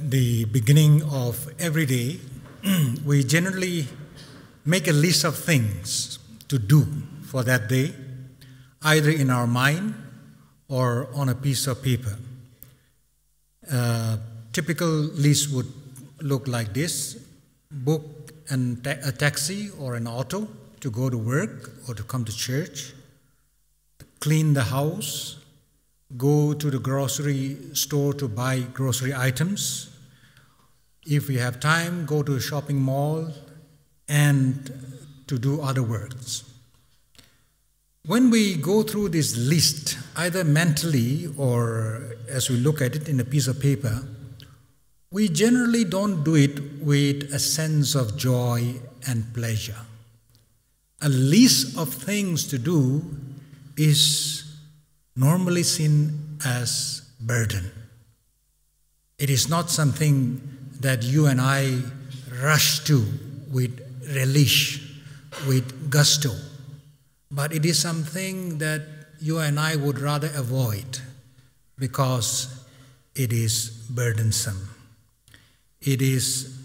the beginning of every day, we generally make a list of things to do for that day, either in our mind or on a piece of paper. A uh, typical list would look like this book and ta a taxi or an auto to go to work or to come to church, clean the house, go to the grocery store to buy grocery items. If we have time, go to a shopping mall and to do other works. When we go through this list, either mentally or as we look at it in a piece of paper, we generally don't do it with a sense of joy and pleasure. A list of things to do is normally seen as burden. It is not something that you and I rush to with relish, with gusto, but it is something that you and I would rather avoid because it is burdensome. It is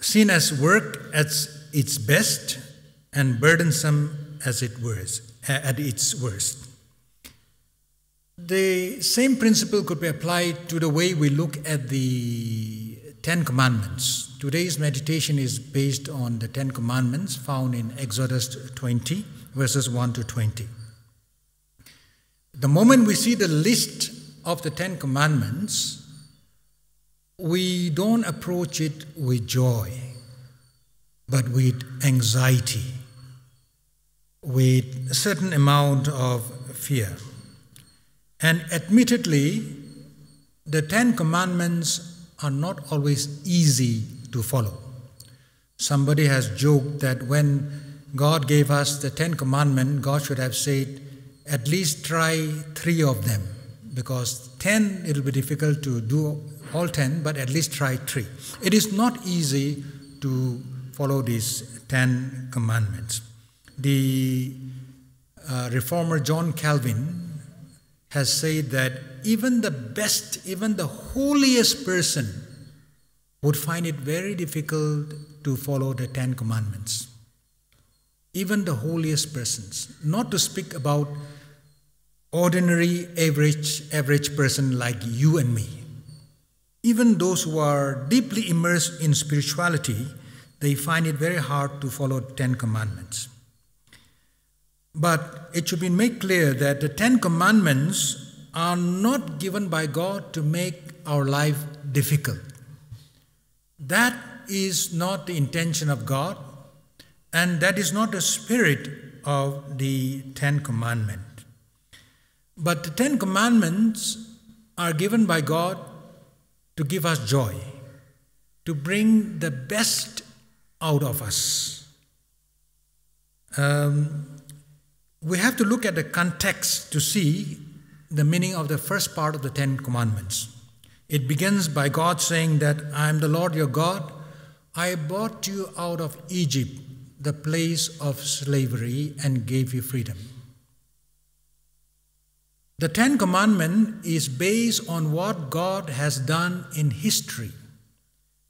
seen as work at its best and burdensome as it was at its worst. The same principle could be applied to the way we look at the Ten Commandments. Today's meditation is based on the Ten Commandments found in Exodus 20, verses 1 to 20. The moment we see the list of the Ten Commandments, we don't approach it with joy, but with anxiety, with a certain amount of fear. And admittedly, the Ten Commandments are not always easy to follow. Somebody has joked that when God gave us the Ten Commandments, God should have said, at least try three of them, because ten, it'll be difficult to do all ten, but at least try three. It is not easy to follow these ten commandments. The uh, reformer John Calvin has said that even the best, even the holiest person would find it very difficult to follow the Ten Commandments. Even the holiest persons, not to speak about ordinary, average, average person like you and me. Even those who are deeply immersed in spirituality, they find it very hard to follow Ten Commandments. But it should be made clear that the Ten Commandments are not given by God to make our life difficult. That is not the intention of God, and that is not the spirit of the Ten Commandments. But the Ten Commandments are given by God to give us joy, to bring the best out of us. Um, we have to look at the context to see the meaning of the first part of the Ten Commandments. It begins by God saying that I am the Lord your God. I brought you out of Egypt, the place of slavery, and gave you freedom. The Ten Commandment is based on what God has done in history.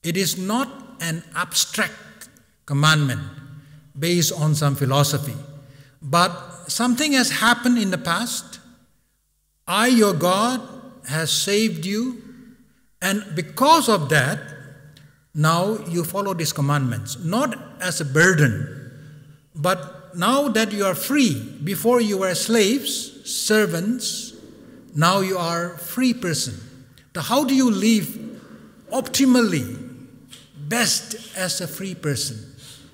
It is not an abstract commandment based on some philosophy, but something has happened in the past. I, your God, has saved you. And because of that, now you follow these commandments, not as a burden, but now that you are free, before you were slaves, servants, now you are free person. So how do you live optimally, best as a free person?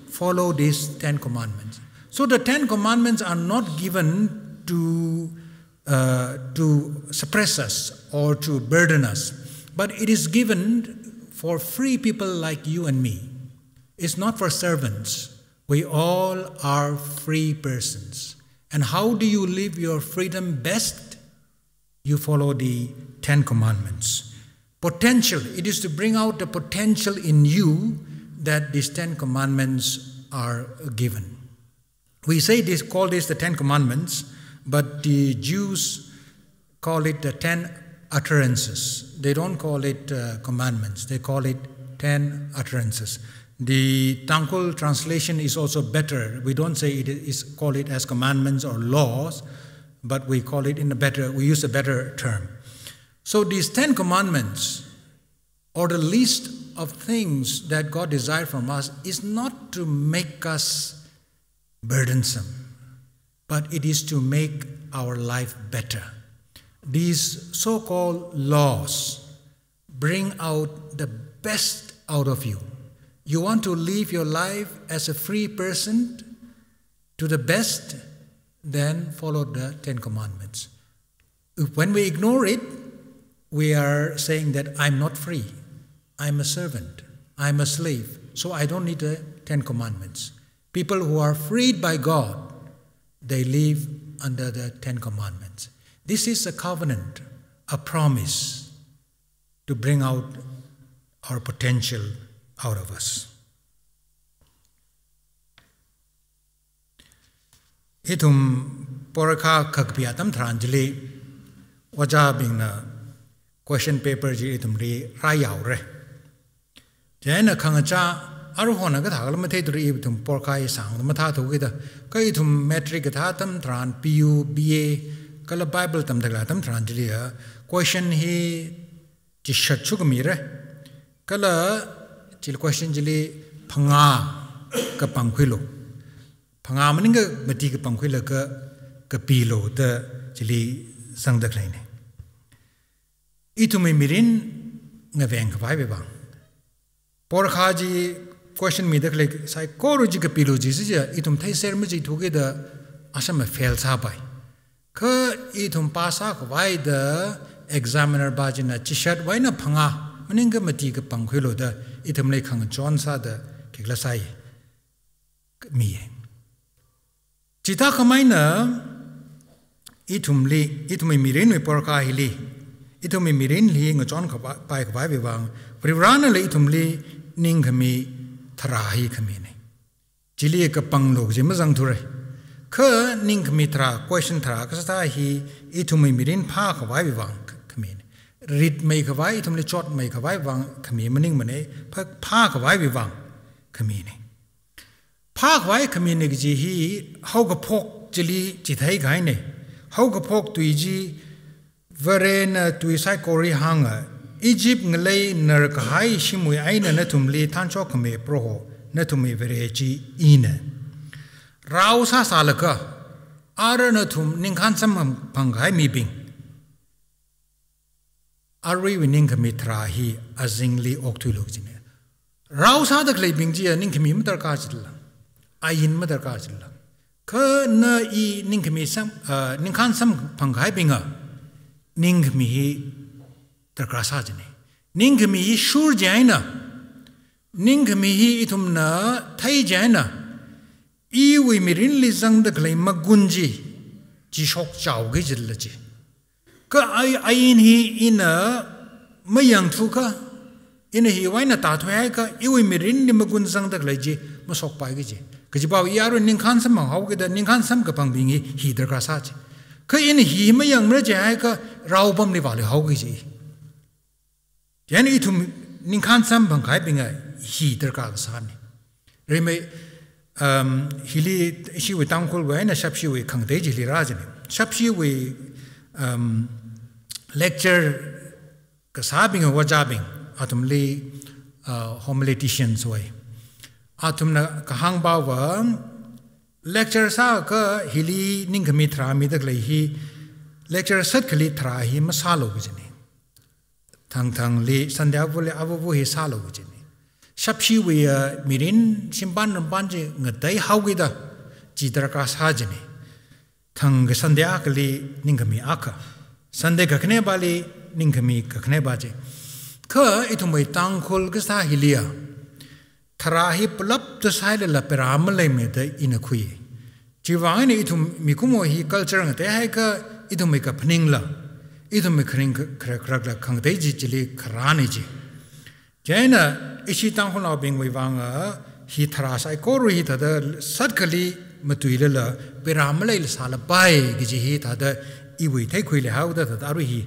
Follow these Ten Commandments. So the Ten Commandments are not given to, uh, to suppress us or to burden us, but it is given for free people like you and me. It's not for servants. We all are free persons. And how do you live your freedom best? You follow the Ten Commandments. Potential, it is to bring out the potential in you that these Ten Commandments are given. We say this, call this the Ten Commandments, but the Jews call it the Ten Utterances. They don't call it uh, commandments, they call it Ten Utterances. The Tangkul translation is also better. We don't say it is call it as commandments or laws, but we call it in a better, we use a better term. So these Ten Commandments, or the list of things that God desires from us, is not to make us burdensome, but it is to make our life better. These so called laws bring out the best out of you. You want to live your life as a free person to the best, then follow the Ten Commandments. When we ignore it, we are saying that I'm not free, I'm a servant, I'm a slave, so I don't need the Ten Commandments. People who are freed by God, they live under the Ten Commandments. This is a covenant, a promise to bring out our potential out of us. Itum poraka khakpiatam thranjali waja bingna question paper ji itum ri rayau re. khangacha arhu na ga thagal ma thei dur ib thum por kai sa ma tha thu ge da kai thum matric ga tha tam tran pu ba kala bible tam thagla tam tran jili ya question he ti shachu ga mire kala til question jili phanga ka pangkhui lo phanga ma ning ga ma ti ga pangkhui la ka ka pi lo da jili sang da khlai ne ithum mirin nga veng ba ba por kha ji question me the like psychological pilogy is ya itum thai ser me ji thuge da asam fail sa bai ka itum pasa ko why the examiner ba jina chishat why na phanga maning ga mati ga pangkhilo da itum le khang john sa da kikla sai mi ye chita kamai na itum le itum mi re no por ka hi le itum mi re ni ngi john ka pai ka bai bi bang privrana le itum le ning mi ทราให้ขมีนี่จิลีกับปังโลกจิมจังทุเรคือนิ่งมีตรา question ทราก็สตาฮีอิทุมีมิรินพาขวายวิวังขมีนี่ริดไม่ขไว้ทุมเลจอดไม่ขไว้วังขมีมันนิ่งมันเอพักพาขวายวิวังขมีนี่พาคไว้ขมีนี่กจีฮีเฮากระพกจิลีจิตให้ไงเนี่ยเฮากระพกตุยจีเวเรนตุยไซโกริฮังอ่ะ Egypt ngalay nar kahai shimui aina natum le tancho kame proho natum vereji ina. Rao sa salaka ara natum ninghan samam panghai mi bing. Arri vi ningkami trahi azingli oktu lokjine. Rao sa dak le bing jia ningkami madar kajilla. Ayin madar kajilla. Ka na i ningkami sam ninghan sam panghai binga ningkami निंग ꯗꯔꯀꯥꯔꯁꯥꯖꯅꯤ ꯅꯤꯡꯒꯃꯤ ꯍꯤ ꯁꯨꯔ ꯖꯥꯏꯅ ꯅꯤꯡꯒꯃꯤ ꯍꯤ इथुमना जाए जायना इ वे मिरिन लि जंग द ग्लै मगुंजी जी शोक चावगे जिल्लजी क आई इन ही इन मयंग का इन ही वाई वाइन तातु थ्वाय का इ वे मिरिन नि मगुन जंग द ग्लै जी मसोक पागे जी कजिबाव यारो निंखान सम हावगे द निंखान सम कपंग पंगबिंगी ही दरकासाज क इन ही मयंग मर जाए का रावबम नि वाले हावगे जी Tēnī tūm nīngkān tsāmbaṅ kāi pīngā hī dhṛkā dhā sāni. Rīmē um, hīlī shī wī tāṅkhūl wāi nā shab shī wī khaṅ dē jī lī rājini. Shab shī wī um, lecture kā sābiṅ wā jābiṅ ātum lī uh, homiletitians wāi. ātum nā kā hāṅ bā lecture sā kā lecture sālo thang thang li san dia bu le abu bu he sa lo bu jin ni shap shi wi ya mi rin shim ban ran ban ji ng dai ha gui da ji dra ka sa ji ni thang ge san dia ka li ning ga mi a ka san de ga kne ba li ning ga mi ga kne ba ji ka i e thu mai tang khol ge sa hi li ya thara hi plap ta sa le la pra am le me de in khu ji wa ni i thu mi ku mo hi culture ng dai ha ka i thu mai ka e phning la idum kring krak krak la khang de ji jili khrani ji jena ishi tang hon la bing wi wang hi thara sai ko ru hi thada sat khali matui le la piram le sa la bai gi ji hi thada i wi thai khui le hau da da ru hi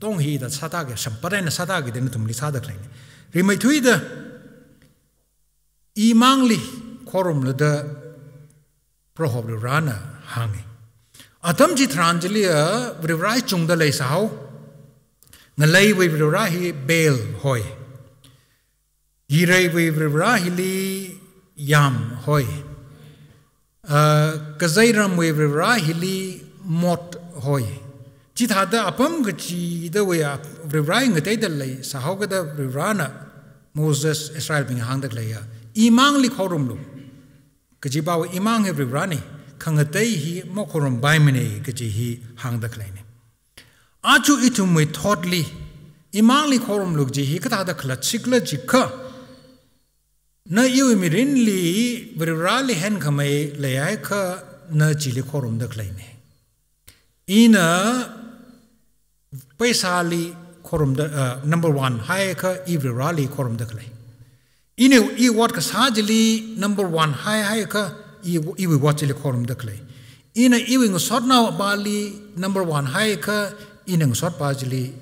tong hi da sa ta ge sam par na sa ta ge de tum li sa da kleng ri mai thui da i mang li khorum le da pro hob rana hangi Adam ji tranjili a rivrai chung da lei sao. Nga lei vi rivrai hi bel hoi. Yi rei vi rivrai hi li yam hoi. Kazai ram vi rivrai hi li mot hoi. Chi tha da apam ga chi da vi rivrai nga tei da lei sao ga da rivrai na Moses Israel bing hang da lei a. Imang li khorum lu. Kaji bawa imang he rivrai ni. kangatei hi mokorom baimene kachi hi hang da khlaine achu itum we thoughtly imang li khorom lok ji hi kata da khla chikla jikha na yu mi rin li vrira li hen khamai le ai kha na chi li khorom da khlaine ina paisa li khorom da number 1 hai kha i vrira li khorom da khlai ine i wat ka sajli number 1 hai hai kha iwi watili korum dakle. Ina iwi ng sot na bali number one hai ka ina ng sot bajili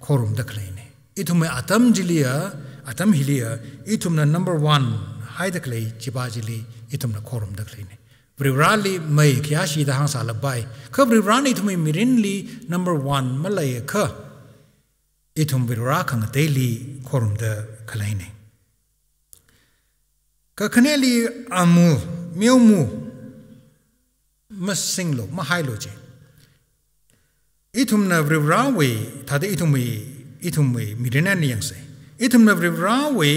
korum dakle ne. Itum me atam jiliya, atam hiliya, itum na number one hai dakle jibajili itum na korum dakle ne. Vrivrali mai kya shi da hang sala bai. Ka vrivrani itum mirinli number one malay ka itum vrivrakha ng daily korum da kalaine. Ka kaneli amu amu miu mu ma sing lo, ma hai lo je. Itum na vriv ra we, tada itum we, itum we, mirina ni yang se. Itum na vriv ra we,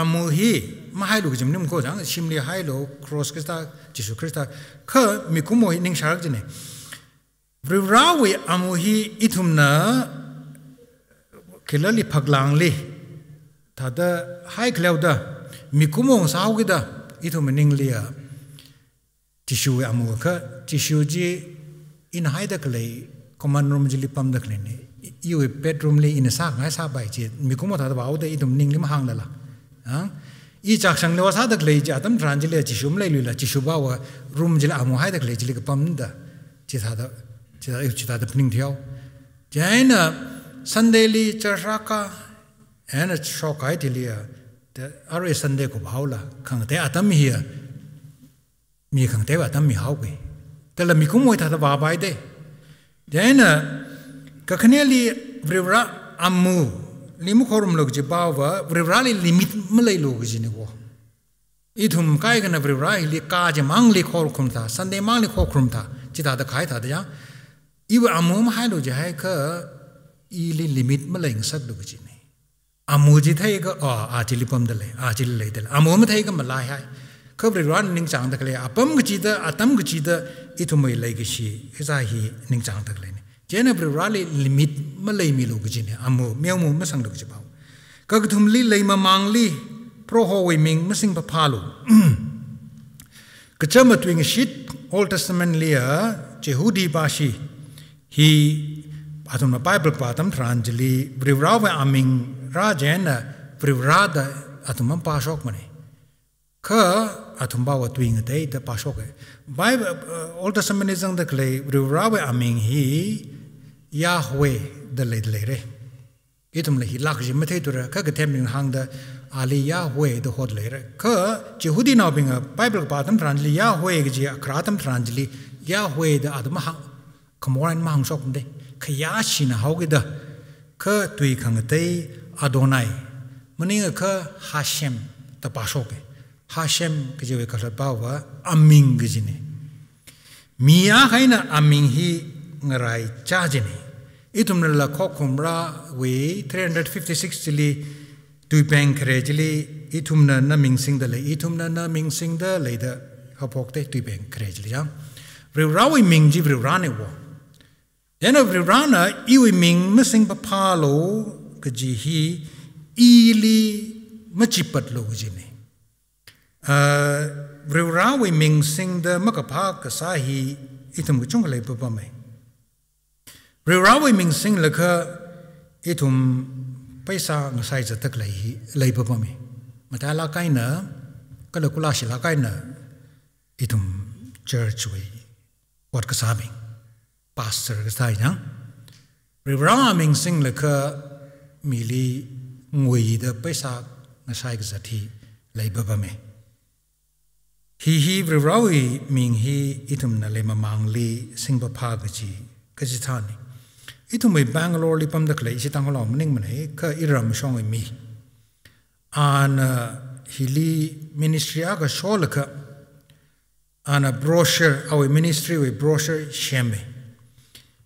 amu hi, ma hai lo je, mnum ko zang, shimli hai lo, cross krista, jisu krista, ka mikumo hi je ne. Vriv ra we, amu hi, itum na, kila li paglang li, tada hai kliaw da, mikumo sa ki da, itu meninglia tishu amuga kha tishu ji in haidak lei command room ji lipam dak lene iu bedroom le in sa ga sa bai ji mi kuma ta ba de idum ning lim hang la la ha i chak sang le wasa dak lei ja tam tran ji le tishu mlei lu la tishu ba wa room ji la amu haidak lei ji le pam da ji ta da ji da ji ta da pning thiao jaina sandeli charaka ana shokai dilia แต่อะไรสันเดกบเาวละขังแต่อาตมีเหียมีขังแต่าอาตมีเขาไปแต่ละมีคุ้มวยทัตบ่บาไปเดแต่วนะก็ขณะลีบริวระอัมมูลิมุขอรมลกจีบ่าวว่าบริวระลีลิมิตไม่เลยลูกจีนี่วะอีทุมกายกันบริวระลีกาจะมังลีขอคุมตาสันเดมังลีขอคุมตาจิตาตะขายตาเดียอีวอัมมูมาให้ลูกจีให้ก็อีลีลิมิตไม่เลยงสักลูกจีน Ah, amu ji thai ka a a ji li pom de le a ji le de le amu ma thai ka ma la ya ka bri ran ning chang de le apam ge ji de atam ge ji de i thu mai le ge shi he za hi ning chang de le ne je ne bri ra le limit ma le mi lo ge ji ne amu meo mu ma sang de ge ba ka ge thum li le ma mang li pro ho wei ming ma sing pa pa lu ka cha ma twing shit old testament le ya jehudi ba shi he adumna Bible patam tranjili vrivrawe aming rajena vrivrada atumam pashok mane ka atumba wa tuing te da pashok Bible Old Testament is ang dakle vrivrawe aming hi Yahweh da le le re itum le hilak ji mathe tura ka ga temin hang da ali Yahweh da hot le re ka jehudi na binga Bible patam tranjili Yahweh ji akratam tranjili Yahweh da adma khmoran ma hang sok de khaya shi na hau gida ka tui kang tei adonai mninga ka hashem ta pasho ke hashem ke jewe ka lapa wa amin ge jine miya khai na amin hi ngarai cha jine itum na la kho khum ra we 356 jili tui bank re jili itum na na ming sing da le itum na na ming sing da le da ha pok te tui bank re jili ja ri rawi ming ji ri rane wo Then of the rana iwi ming missing papalo kaji hi ili machipat lo kaji ni. Rura we ming sing the makapa kasahi itum kuchung le papa me. Rura we ming sing laka itum paisa ngasai zatak le hi le papa me. Mata la kaina kalakula shi la kaina itum church we wat kasabing. pastor ka sai nya ri ra ming sing le ka mi li ngwe yi de pe sa na sai ka thi lai ba ba me hi hi ri ra wi ming hi itum na le ma mang li sing ba pha ga ji ka ji tha ni itum me bangalore li pam da kle si tang lo ning ma ne ka i ra ma shong wi mi an uh, hi li ministry a ka sho le ka an a uh, brochure our ministry we brochure shame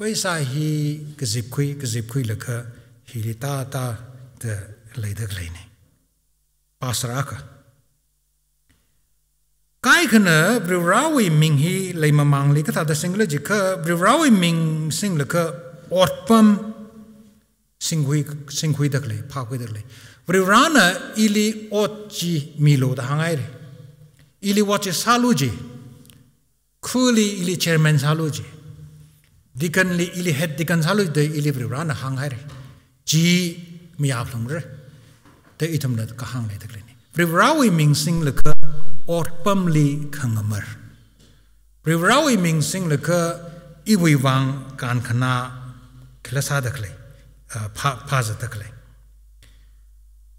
paisahi kizipkui kizipkui laka hilita ta de leidak leine ka kai khana briwrawi ming hi leima mang li ka ta da singla ji ming sing laka orpam singhui singhui dak le pha kui dak le briwrana ili otchi milo da hangai ili wache saluji kuli ili chairman saluji dikan li ili het dikan salu de ili bra na hang hare ji mi a phlong re te itam na ka hang le de le ni pri bra wi ming sing le ka or pam li khang amar pri bra wi ming sing le ka i wi wang kan khana khla sa de khle pha pha za de khle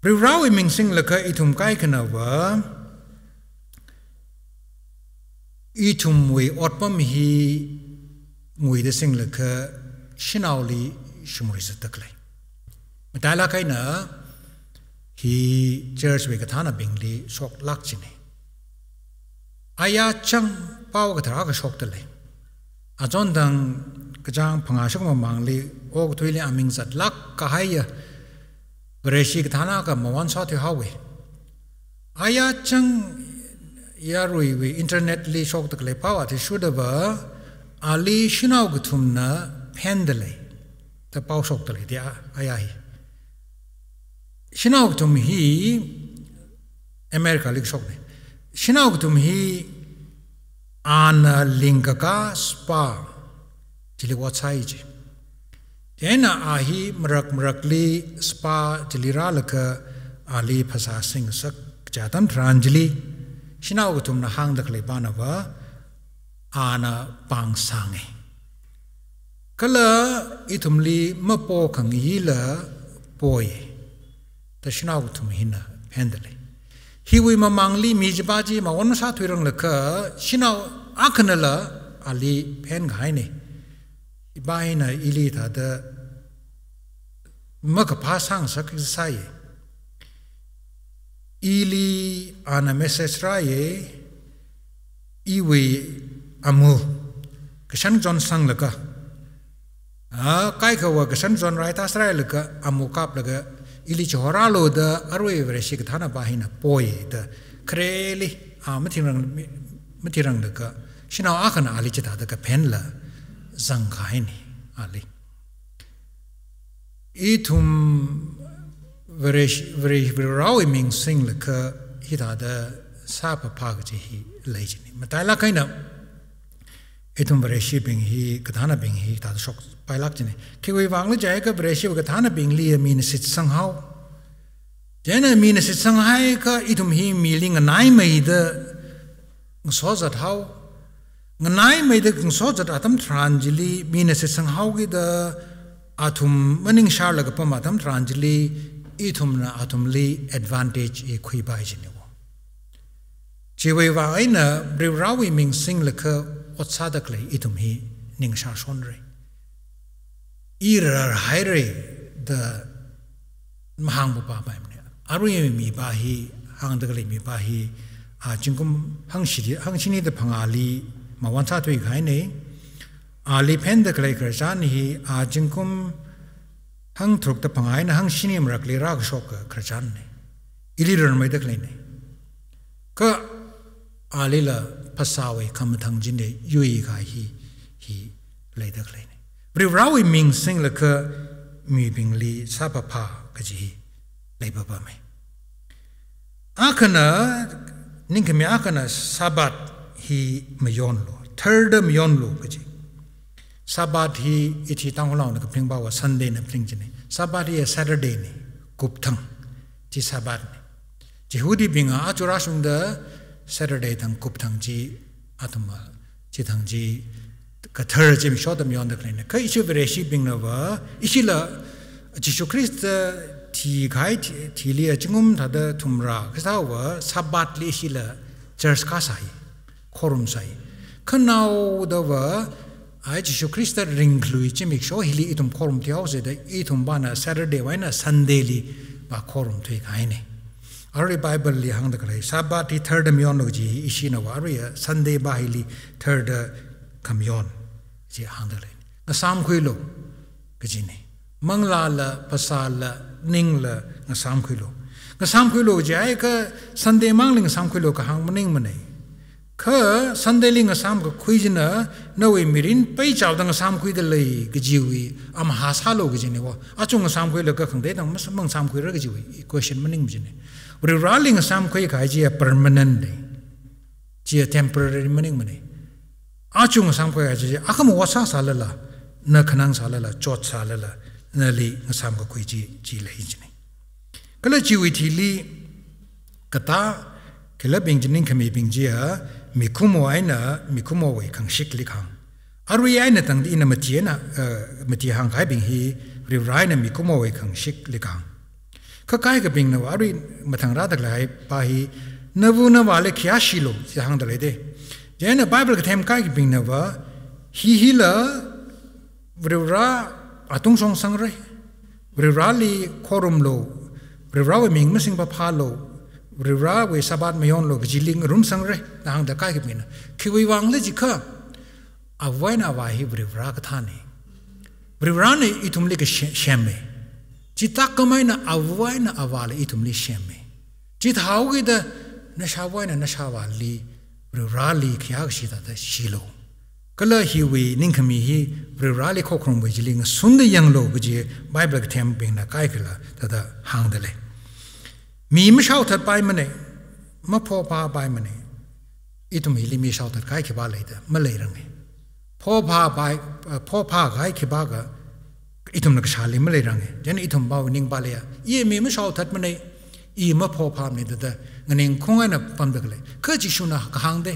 pri bra wi ming sing le ka itum kai khana wa itum wi or pam hi ngui de sinh lực cơ xin ao li xin mùi sự tức lại mà tại là cái nữa thì church về cái thằng nào bình li sọc lắc chỉ này ai à chăng bao cái thằng cái sọc tức lại à chọn thằng cái trang phong áo sọc mà mang li ô cái thui li anh mình giật lắc cái hay à cái cái thằng nào cái món sao thì hao vậy ai à chăng ya rui vi internet li sọc tức lại bao à thì sudah vợ ali shinau guthum na pendle ta pausok tale dia ayai shinau guthum hi america lik sok ne shinau guthum hi an linga ka spa jili wa chai ji tena ahi mrak mrak li spa jili ra laka ali phasa sing sak chatam thranjli shinau guthum na hang dak le ba na ba ana pang sange kala itumli mapo kang yila poi tashna utum hina endle hiwi mamangli mijbaji ma onna sa thirang lakha sina aknala ali pen gaine ibaina ili ta da mak pa sang sak sai ili ana message rai iwi amu kesan jon sang leka ah, kai kawa kesan jon rai ta srai leka amu kap leka ili chora lo da arwe vre shi ka thana bahina poy e da kreli a ah, mathirang mathirang leka shinaw a khana ali chita da ka pen la zang khai ni ali e thum vre vre vre rawi ming sing leka hita da sa pa pa ji hi le ji ni ma dai la kai na 伊们巴西兵伊，个那兵伊，打到 shock，派拉克阵呢。因为外国来参加个巴西个那兵里，伊们是四川话。因为伊们是四川话，伊个伊们伊个南宁个那一带，广西的，那一带广西的，阿们突然间里，伊们是四川话个伊个，阿们南宁人来讲普通话，阿们突然间里，伊们那阿们里 advantage，伊会败阵呢。因为外国来个，Brazil，伊们生来个。potsadak lay itum hi ningsha sonre irar haire the mahang ba ba ne aru mi ba hi hang de lay mi ba hi a jingum hang shi hang shi ni de phanga li ma wan sa tui khai ne a li pen de lay kar jan hi a jingum hang thuk de phanga na hang shi ni mrak li rak shok kar jan ne ili ran mai de lay ne ka alila ภาษาเวคำทั้งจีนเนยุยกาฮีฮีเลยเด็กเลยเนี่ยบริวราวิมิงสิงเล็กมีบิงลีซาปะพากจีเลยบับบามัยอาคนะนิ่งเขมีอาคนะซาบัดฮีมยอนโลเทิร์ดมยอนโลกจีซาบัดฮีอิทีตั้งหัวาเนี่ยก็เพิงบ่าวว่าซันเดย์นั่ยเพิงจีเนี่ยซาบัดฮีเอซาร์เดย์เนี่ยกุบทังจีซาบัดเนจีฮูดีบิงอาจูราชุนเด Saturday 当天、库当天、吉、阿汤玛、吉当天、吉，第3日，我们晓得我们约翰克林呢，可是伊就为耶稣兵那话，伊说啦，基督耶稣的，他伊个，他伊个，我们那达，我们那，可是他话，Sabbath 里伊说啦，Church 卡赛伊，Corner 赛伊，可是 Now 那话，哎，基督耶稣的 Ring 里，我们晓得伊个 Corner 天下午，伊个，伊个，巴那 Saturday，巴那 Sunday 里，巴 Corner 天伊个，哎。Arui Bible li hang dakalai. Saba di third mion lo ji ishi na wa. Arui ya. Sunday bahi li third kamion ji hang dakalai. Nga sam kui lo ke ji ni. Mang la la pasa la ning la nga sam kui lo. Nga sam kui lo ji ayka Sunday mang li nga sam kui lo ka hang mening mani. Ka Sunday li nga sam ka kui ji na na we mirin pay chao da nga sam kui da lai ke ji wi. Am ha sa lo ke ji ni wa. Acho nga sam kui lo ka khang de. Nga mang sam kui ra ke ji wi. Question mening mi ji ni. But raling sam kwe kai chia permanent ni. Chia temporary meaning mani. Achung sam kwe kai chia akam wasa salala na khanang salala chot salala na li sam ka kwe chi chi lai chini. Kala chi wi thi li kata kila bing jinin kami bing jia mikumo aina mikumo wei kang shik li kang. Arwi aina tang di ina matia na eh, matia hang kai bing hi ri rai na mikumo wei shik li kang. kakai ke ping nawa ri matang ra dakla hai pa hi nabu na wale khya shi lo jahang dalai de jen na bible ke them kai ke ping nawa hi hi la vrura atung song sang re vrura li khorum lo vrura we ming missing ba pha lo vrura we sabat mayon lo gjiling rum sang re nahang da kai ke ping na ki we wang le ji kha avaina wa hi vrura ka tha ne vrura ne itum le ke shem me ji ta kamai na avai na avale itum li sheme ji thau ge da na sha wai na na sha wa li ru ra li khya ga shi da da shi lo ka la hi wi ning kami hi ru ra li kho khrom wi ji sun de yang lo ge bible ge tem bin na kai kala da da hang de le mi mi shao ta bai ma ne ma pho pa bai ma ne itum hi li mi shao ta kai ke ba le da ma le rang ne pho pa bai pho pa kai ke ba ga ithum nak shali ma lai rang jan ithum ba ning ba le ya ye me me shao that ma nei i ma pho pha ma de da ngane khong na pam de le ka ji shu na ka hang de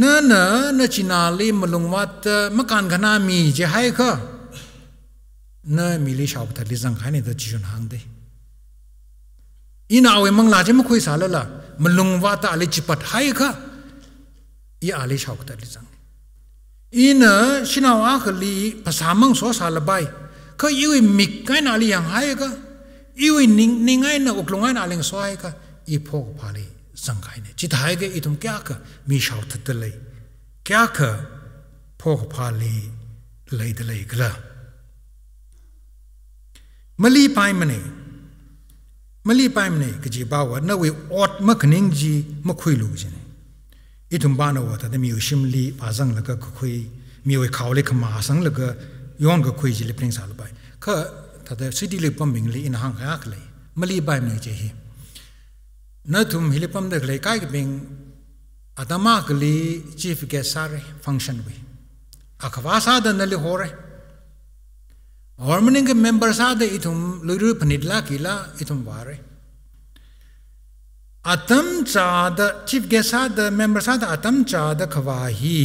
na na na chi na le ma lung wa ta uh, ma kan ga na mi je hai ka na mi le shao ta le zang kha ne da ji shu na hang de ina we mang la je ma khoi sa la la ma lung wa ta le chi pat hai ka ye a le shao ta le zang ina sina wa khali pasamang so sa la bai ka iwi mik ka na li yang hai ka iwi ning ning ai na uklong ai na ling so ai ka i pho pa li sang kai ne chit hai ge i tum kya ka mi shau th de lei kya ka pho pa li lei de lei gla mali pai mane mali pai mane ge ji ba wa na wi ot ma khning ji ma khui lu ji ne 一通巴呢，我他的没有心理，把上那个可以没有考虑，可马上那个用个可以来平啥了吧？可他的实际来帮明理，银行干啥来？没理白没这些。那通黑帮的来改个病，阿达马个里 chief 给啥嘞？function 呗，阿克瓦啥的那里活嘞？और मनिंग member सादे इथुम लुरु पनिडला किला इथुम वारे अतम चाद चीफ गेस्ट आद मेंबर्स अतम चाद खवाही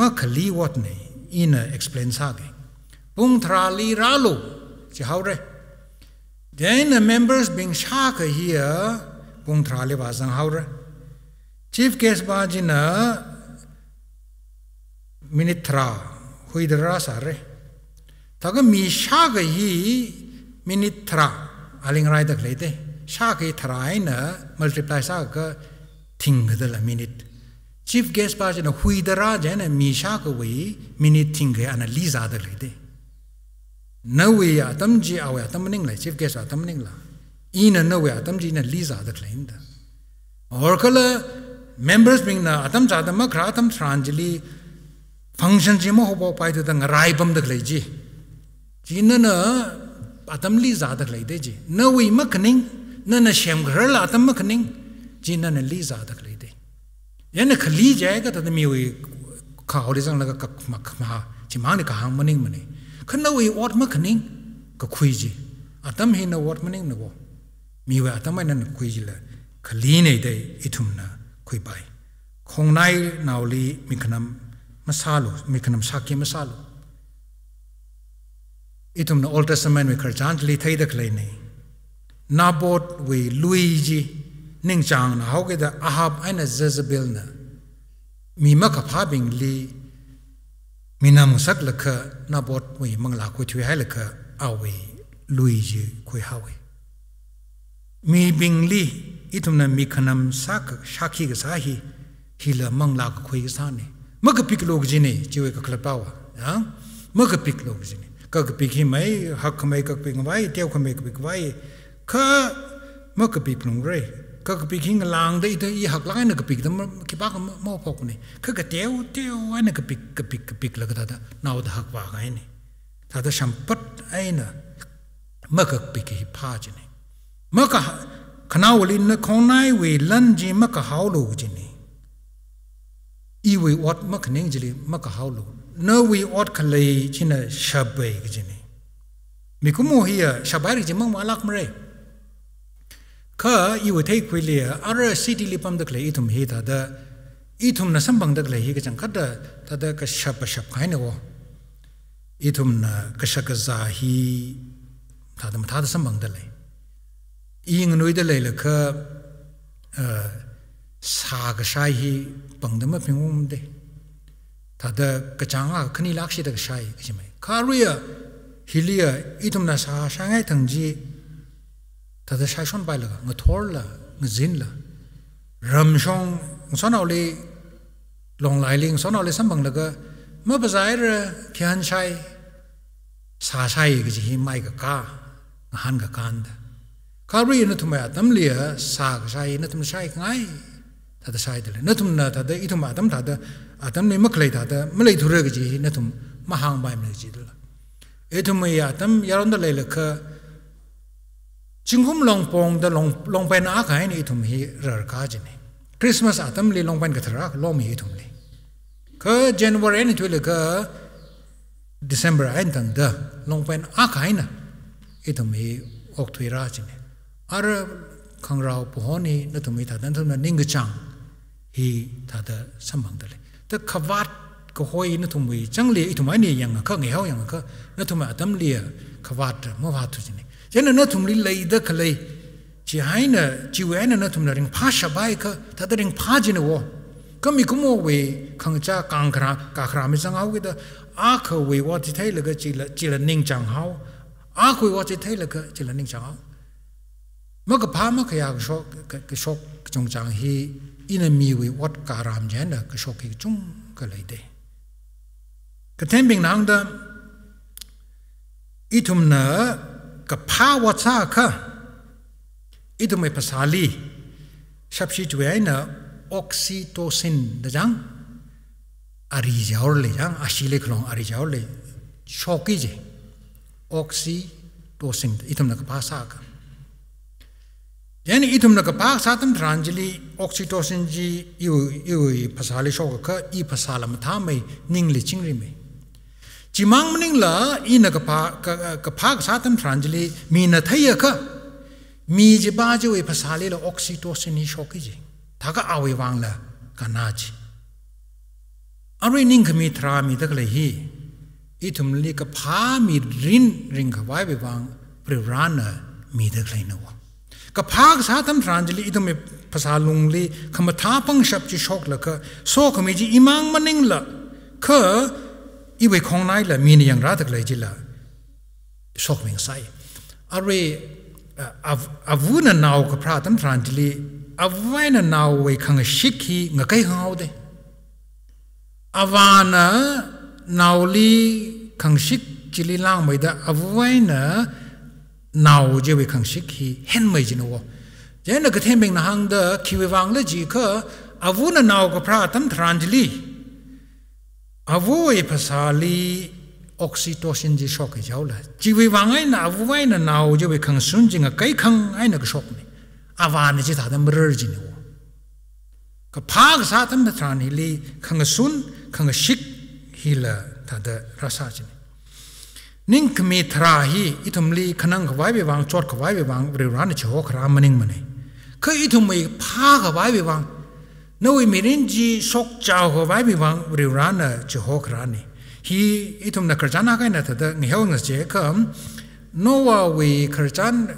मखली वॉट ने इन एक्सप्लेन्स सा गए पुंग थ्राली रालो चिहाव रे देन मेंबर्स बिंग शाक ही पुंग थ्राली बाजन हाव रे चीफ गेस्ट बाजी न मिनी थ्रा हुई दरा सारे तक मी शाक ही मिनी थ्रा अलिंग राय तक लेते हैं shaka tharaina multiply shaka thing the minute chief guest pa jena hui the jena mi shaka we minute thing ana lisa the lide na we ya tam ji awe tam ning la chief guest tam ning la in na we tam ji na lisa the claim da or kala members being na atam cha da ma kratam tranjali function ji mo ho pa da rai bam da klai ji ji na na atam li za da klai de ji na we ma kning 那那显格了，怎么可能？今天那理咋的来的？人家可理解个，他都没有考虑上那个干嘛干嘛？就忙的干啥么呢么呢？可那位我怎么可能个亏计？啊，怎么那我怎么能那个？没有啊，怎么那亏计了？可理解的一通呢，亏白。空来脑里没可能没杀了，没可能杀鸡没杀了。一通那 old testament 没可能讲这里太的可能呢？နာဘတ်ဝီလူအီဂျီနင်းချန်ဟောက်ကေဒါအာဟပ်အိုင်နဇဇဘီလ်နမီမကဖာဘင်လီမီနာမုဆက်လခနာဘတ်ဝီမင်္ဂလာကိုချွေဟဲလခအဝေလူအီဂျီခွေဟဝေမီဘင်လီအီထုမနမီခနမ်ဆက်ရှာခိကစာဟီဟီလမင်္ဂလာခွေစာနေမကပိကလောကဂျင်းနေချွေကခလပါဝါနော်မကပိကလောကဂျင်းကကပိခိမေဟခမေကပိငဝိုင်တေခမေကပိကဝိုင် ka ma ka pip nung rei ka ka pik hing lang dei te i hak lai na ka pik da ki ba ma phok ni ka ka teu teu ai na ka pik ka pik ka pik la ka da na da hak ba ga ni ta da sampat ai na ma ka pik hi pha ji ni ma ka khana wali na khonai we lan ji ma ka haw lo ji ni i we wat ma ka ning ji li ma ka haw lo na we wat ka le ji na shabai ji ni mi ku mo hi shabai ji ma ma lak mre ka iwa thai khoi le ara city li pam dak le ithum he da da ithum na sam bang dak le he ka chang khada ta da ka shap shap khai ne wo ithum na ka shak za hi ta da ta da sam bang da le i ng noi da le le ka a sa ga sha hi bang da ma ping um de ta da ka chang a khani lak shi da ka sha hi ka ri ya hi li ya ithum na sa sha ngai thang ji tata shashon bailaga, nga thorla, nga zinla, ramshong, nga sona uli longlaili, nga sona uli sambanglaga, ma bazaayra kihan shay, sasayi gaji himay ga ka, nga han ga kanda. Kaabri ina thumaya tamliya, saa ga shay, ina thumna shay kangay, tata shay dali. Na thumna tata, ito ma atam tata, atam ni maklay tata, malay thura gaji, ina thum, ma hangbaim na gaji dala. Ito ma iya e atam, yaronda laylaka, จึงคุ้มลงปงแต่ลงลงไปน้าขายนี่ถุมฮีรอคาจินีคริสต์มาสอาทิตย์ลีลงไปกับธรักลมีถุมเลยคือเจนวอรเอ็นทุลก็เดซมเบอร์เอ็นตั้งเดลงไปน้าขายนะอีถุมฮีออกทุยราจินีอาร์คังราวพูนีนั่นถุมฮีถัดนั้นถุมนิ่งจังฮีถัดสมบังเลีแต่ขวัตก็ห้อยนั่นถุมฮีจังเลียอีถุมไอ้เนี่ยยังก็เงีอยยังก็นั่นถุมอาทิตย์ลีขวัตมัวัดทุจิงฉะนันนั่นทุ่มลีเลยเด็กเลยจีไอน่ะจีวไน่ะนัทุ่มนั่นเรืงพาชบายก็ถ้าเรื่องพาจีเนวะก็มีกุมารเวขังจ้ากังครางกัครามิสังเอาไวิด้าคอาเขวว่าที่ไทยเลยกจีละจีละนิ่งจังเฮาอาคเขวว่าที่ไทยเลยกจีละนิ่งจังเฮาเมื่อกพามาขียกชกก็กชกจงจังฮีอีนั่มีเววัดการามเจนนะก็ชกใี้จงก็เลยได้ก็เทมเปงนนางเดออีทุ่มเนอ kapha wata ka idu me pasali substitute na oxytocin da jang ari jaur le jang ashile khlong ari jaur le shoki je oxytocin idum na kapha sa ka yani idum na kapha sa tam ranjali oxytocin ji yu yu pasali shok ka i pasalam tha mai ningli chingri mai จิมังมนิงละอีนักพากพากษาตัมทรันจลีมีนัทยคะมีจบ้าจวยภาษาเลละออกซิโตซินิชอกิจิถ้าก็เอาไว้วางละกันนาจิอะไรนิ่งขมีทรามีตะกเลยฮีอีทุมลีกพามีรินริงขวายไปวางปริรานะมีตะกเลยนะวะกพากสาตัมทรันจลีอีทุมภาษาลุงลีขมท้าปังชับจิชอกละก็โซขมีจิอิมังมนิงละคืออีเวของนายละมีนยังรัตกเลยจิละสอกเมงไซอะไรอาวุนันนาวกับพระตันทรันจิลีอาวัยนนาวเวขังชิกฮีงกัยหาวเดอาวานะนาวลีขังชิกจิลีล่างไม่ได้อาวัยนะนาวเจววขังชิกฮีเห็นไม่จิโนวะเจนกระเทมิงนหังเดคิเววังเลจีกะอาวุนนาวกับพระตันทรันจิลี avu e pasali oxytocin ji shock jau la chi vi wangai na avu vai na nau jo be khang sun ji nga kai khang ai na ga shock ni avan ji ta da mrer ji ni wo ka phag sa tam da tran hi li khang sun khang shik hi la ta da rasa ji ni ning kmi thra hi ithum li khanang vai be wang chot ka vai be wang re ran chi ho khra maning mane ka ithum mai phag vai be wang 너의미린지 속자호바 비방 우리 라나 저호크라니 히 이tum na karjana kai na tada nghew na je kam nowa we karjan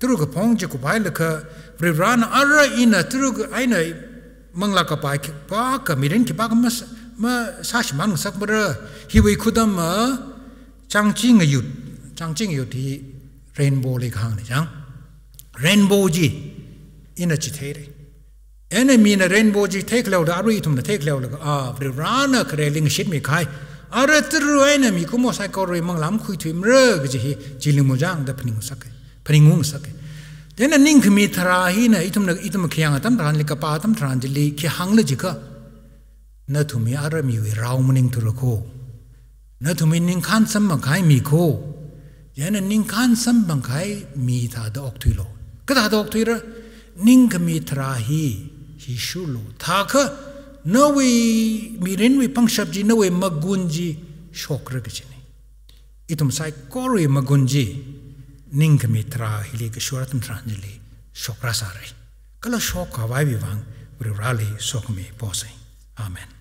turug phong je ku bai lakha ri ran ara ina turug aina mangla ka pa ki pa ka miren ki pa ka mas ma sa shi man sak bra hi we khudam chang ching yu chang ching yu ti rainbow le khang ni chang rainbow ji ina chi the re เอ็นมีนเรนโบจิเทคเลวดารุยทุ่มนเทคเลวเลยก็อ่าบริร้านะ็ครลิงชิดมีใครอะไรตัวรอยนะมีกุมารไซโกรีมังลำคุยถิงเรื่องกจะเหีจิลิมุจังเด็กพนิงสักเกพนิงงสักเก้เด่นนิ่งมีทราฮีนะอีทุ่มนอีทุ่มขยังตั้มทรานลิกาปาตั้มทรานจิลีขี้หังเลจิกะนั่นทุ่มีอะไรมีวิราวมันิงตุรกูนั่นทุ่มมีนิ่งขันสัมบังไคมีโคเด่นนิ่งขันสัมบังไคมีท่าดอกทุยโลก็ท่าดอกทุยระนิ่งมีทราหี hishu lo tha kha na we mirin we pangshab ji na we magun ji shokra ge chini itum sai kore magun ji ning mitra hili ge shoratam tranjali shokra sare kala shok hawai vivang uri rali sok me posai amen